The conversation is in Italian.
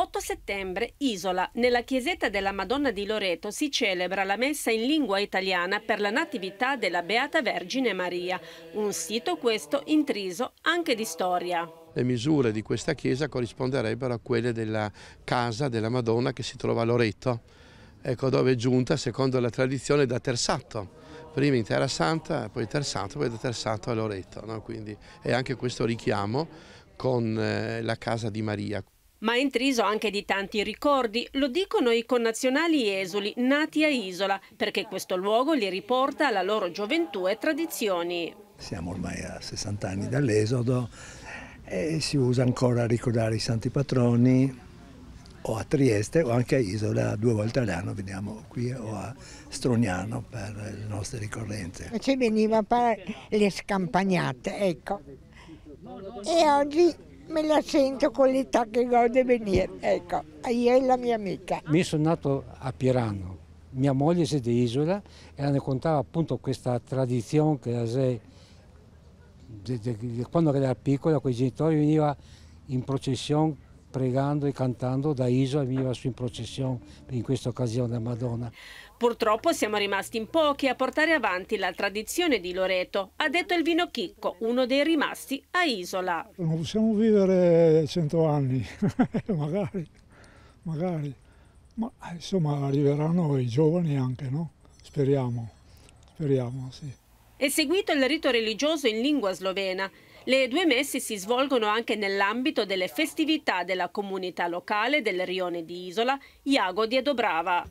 8 settembre, Isola. Nella chiesetta della Madonna di Loreto si celebra la messa in lingua italiana per la Natività della Beata Vergine Maria, un sito questo intriso anche di storia. Le misure di questa chiesa corrisponderebbero a quelle della casa della Madonna che si trova a Loreto, ecco dove è giunta, secondo la tradizione, da Tersatto. Prima in Terra Santa, poi Tersato, poi da Tersato a Loreto. No? Quindi è anche questo richiamo con eh, la casa di Maria ma è intriso anche di tanti ricordi, lo dicono i connazionali esuli nati a Isola, perché questo luogo li riporta alla loro gioventù e tradizioni. Siamo ormai a 60 anni dall'esodo e si usa ancora a ricordare i santi patroni o a Trieste o anche a Isola, due volte all'anno veniamo qui o a Strugnano per le nostre ricorrenze. Ci veniva per le scampagnate, ecco. E oggi me la sento con l'età che gode venire. Ecco, ieri la mia amica. Mi sono nato a Pirano, mia moglie è di Isola e hanno contava appunto questa tradizione che sei, quando era piccola con i genitori veniva in processione pregando e cantando da Isola veniva su in processione in questa occasione a Madonna. Purtroppo siamo rimasti in pochi a portare avanti la tradizione di Loreto, ha detto il vino Chicco, uno dei rimasti a Isola. Non possiamo vivere cento anni, magari, magari, ma eh, insomma arriveranno i giovani anche, no? Speriamo, speriamo, sì. È seguito il rito religioso in lingua slovena, le due messe si svolgono anche nell'ambito delle festività della comunità locale del rione di Isola, Iago di Edobrava.